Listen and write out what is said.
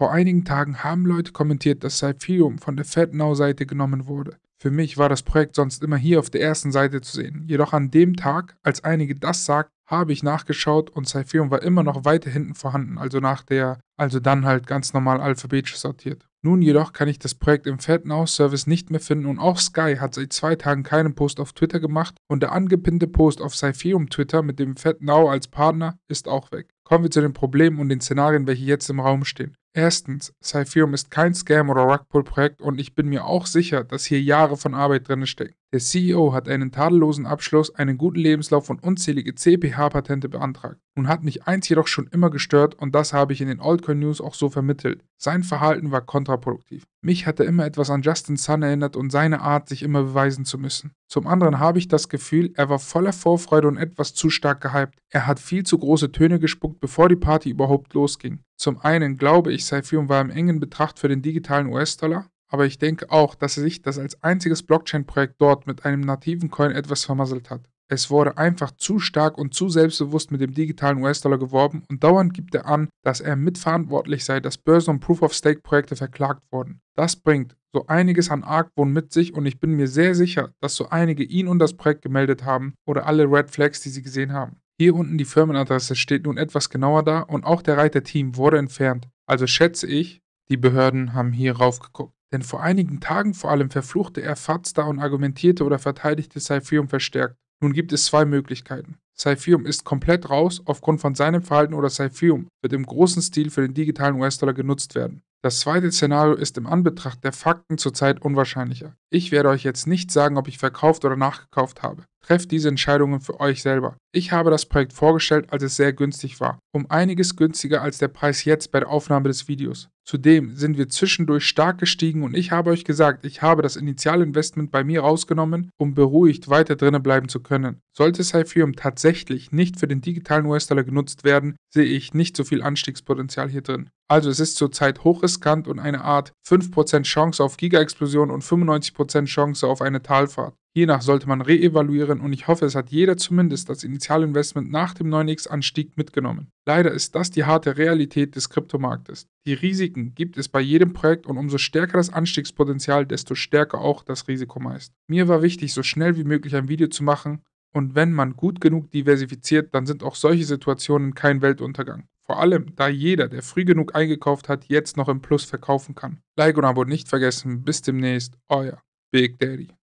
Vor einigen Tagen haben Leute kommentiert, dass Cypherium von der FedNow-Seite genommen wurde. Für mich war das Projekt sonst immer hier auf der ersten Seite zu sehen. Jedoch an dem Tag, als einige das sagten, habe ich nachgeschaut und Cypherium war immer noch weiter hinten vorhanden, also nach der, also dann halt ganz normal alphabetisch sortiert. Nun jedoch kann ich das Projekt im FedNow-Service nicht mehr finden und auch Sky hat seit zwei Tagen keinen Post auf Twitter gemacht und der angepinnte Post auf cypherium Twitter mit dem FedNow als Partner ist auch weg. Kommen wir zu den Problemen und den Szenarien, welche jetzt im Raum stehen. Erstens, Cypherum ist kein Scam oder Rugpull-Projekt und ich bin mir auch sicher, dass hier Jahre von Arbeit drin stecken. Der CEO hat einen tadellosen Abschluss, einen guten Lebenslauf und unzählige CPH-Patente beantragt. Nun hat mich eins jedoch schon immer gestört und das habe ich in den Altcoin News auch so vermittelt. Sein Verhalten war kontraproduktiv. Mich hatte immer etwas an Justin Sun erinnert und seine Art, sich immer beweisen zu müssen. Zum anderen habe ich das Gefühl, er war voller Vorfreude und etwas zu stark gehypt. Er hat viel zu große Töne gespuckt, bevor die Party überhaupt losging. Zum einen glaube ich, Cyphium war im engen Betracht für den digitalen US-Dollar, aber ich denke auch, dass sich das als einziges Blockchain-Projekt dort mit einem nativen Coin etwas vermasselt hat. Es wurde einfach zu stark und zu selbstbewusst mit dem digitalen US-Dollar geworben und dauernd gibt er an, dass er mitverantwortlich sei, dass Börsen- und Proof-of-Stake-Projekte verklagt wurden. Das bringt so einiges an Argwohn mit sich und ich bin mir sehr sicher, dass so einige ihn und das Projekt gemeldet haben oder alle Red Flags, die sie gesehen haben. Hier unten die Firmenadresse steht nun etwas genauer da und auch der Reiter Team wurde entfernt. Also schätze ich, die Behörden haben hier raufgeguckt. Denn vor einigen Tagen vor allem verfluchte er Fazda und argumentierte oder verteidigte Saifium verstärkt. Nun gibt es zwei Möglichkeiten. Saifium ist komplett raus aufgrund von seinem Verhalten oder Saifium wird im großen Stil für den digitalen US-Dollar genutzt werden. Das zweite Szenario ist im Anbetracht der Fakten zurzeit unwahrscheinlicher. Ich werde euch jetzt nicht sagen, ob ich verkauft oder nachgekauft habe. Trefft diese Entscheidungen für euch selber. Ich habe das Projekt vorgestellt, als es sehr günstig war. Um einiges günstiger als der Preis jetzt bei der Aufnahme des Videos. Zudem sind wir zwischendurch stark gestiegen und ich habe euch gesagt, ich habe das Initialinvestment bei mir rausgenommen, um beruhigt weiter drinnen bleiben zu können. Sollte Cypherium tatsächlich nicht für den digitalen US-Dollar genutzt werden, sehe ich nicht so viel Anstiegspotenzial hier drin. Also es ist zurzeit hochriskant und eine Art 5% Chance auf Giga-Explosion und 95% Chance auf eine Talfahrt. Hiernach sollte man reevaluieren und ich hoffe, es hat jeder zumindest das Initialinvestment nach dem 9x-Anstieg mitgenommen. Leider ist das die harte Realität des Kryptomarktes. Die Risiken gibt es bei jedem Projekt und umso stärker das Anstiegspotenzial, desto stärker auch das Risiko meist. Mir war wichtig, so schnell wie möglich ein Video zu machen und wenn man gut genug diversifiziert, dann sind auch solche Situationen kein Weltuntergang. Vor allem, da jeder, der früh genug eingekauft hat, jetzt noch im Plus verkaufen kann. Like und Abo nicht vergessen. Bis demnächst, euer Big Daddy.